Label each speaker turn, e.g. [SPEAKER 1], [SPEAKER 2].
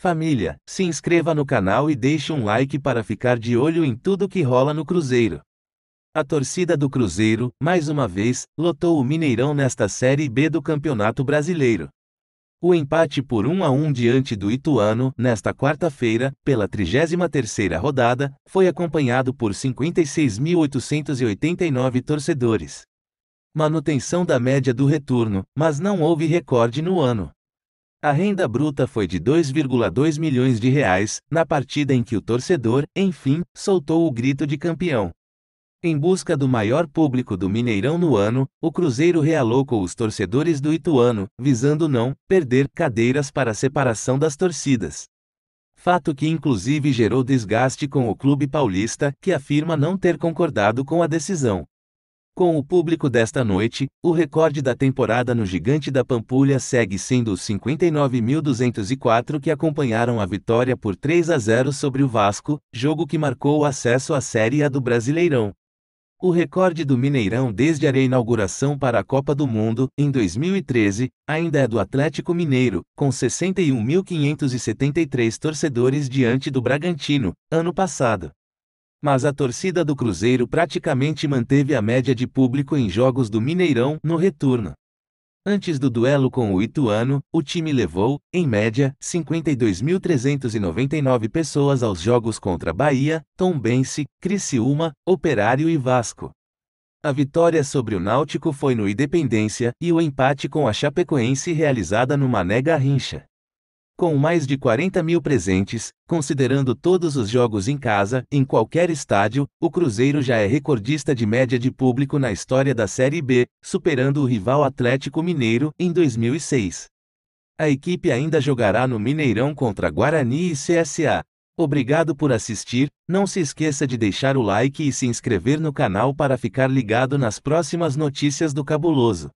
[SPEAKER 1] Família, se inscreva no canal e deixe um like para ficar de olho em tudo que rola no Cruzeiro. A torcida do Cruzeiro, mais uma vez, lotou o Mineirão nesta Série B do Campeonato Brasileiro. O empate por 1 a 1 diante do Ituano, nesta quarta-feira, pela 33ª rodada, foi acompanhado por 56.889 torcedores. Manutenção da média do retorno, mas não houve recorde no ano. A renda bruta foi de 2,2 milhões de reais, na partida em que o torcedor, enfim, soltou o grito de campeão. Em busca do maior público do Mineirão no ano, o Cruzeiro realocou os torcedores do Ituano, visando não perder cadeiras para a separação das torcidas. Fato que inclusive gerou desgaste com o clube paulista, que afirma não ter concordado com a decisão. Com o público desta noite, o recorde da temporada no Gigante da Pampulha segue sendo os 59.204 que acompanharam a vitória por 3 a 0 sobre o Vasco, jogo que marcou o acesso à Série A do Brasileirão. O recorde do Mineirão desde a reinauguração para a Copa do Mundo, em 2013, ainda é do Atlético Mineiro, com 61.573 torcedores diante do Bragantino, ano passado mas a torcida do Cruzeiro praticamente manteve a média de público em jogos do Mineirão no retorno. Antes do duelo com o Ituano, o time levou, em média, 52.399 pessoas aos jogos contra Bahia, Tombense, Criciúma, Operário e Vasco. A vitória sobre o Náutico foi no Independência e o empate com a Chapecoense realizada no Mané Garrincha com mais de 40 mil presentes, considerando todos os jogos em casa, em qualquer estádio, o Cruzeiro já é recordista de média de público na história da Série B, superando o rival Atlético Mineiro em 2006. A equipe ainda jogará no Mineirão contra Guarani e CSA. Obrigado por assistir, não se esqueça de deixar o like e se inscrever no canal para ficar ligado nas próximas notícias do Cabuloso.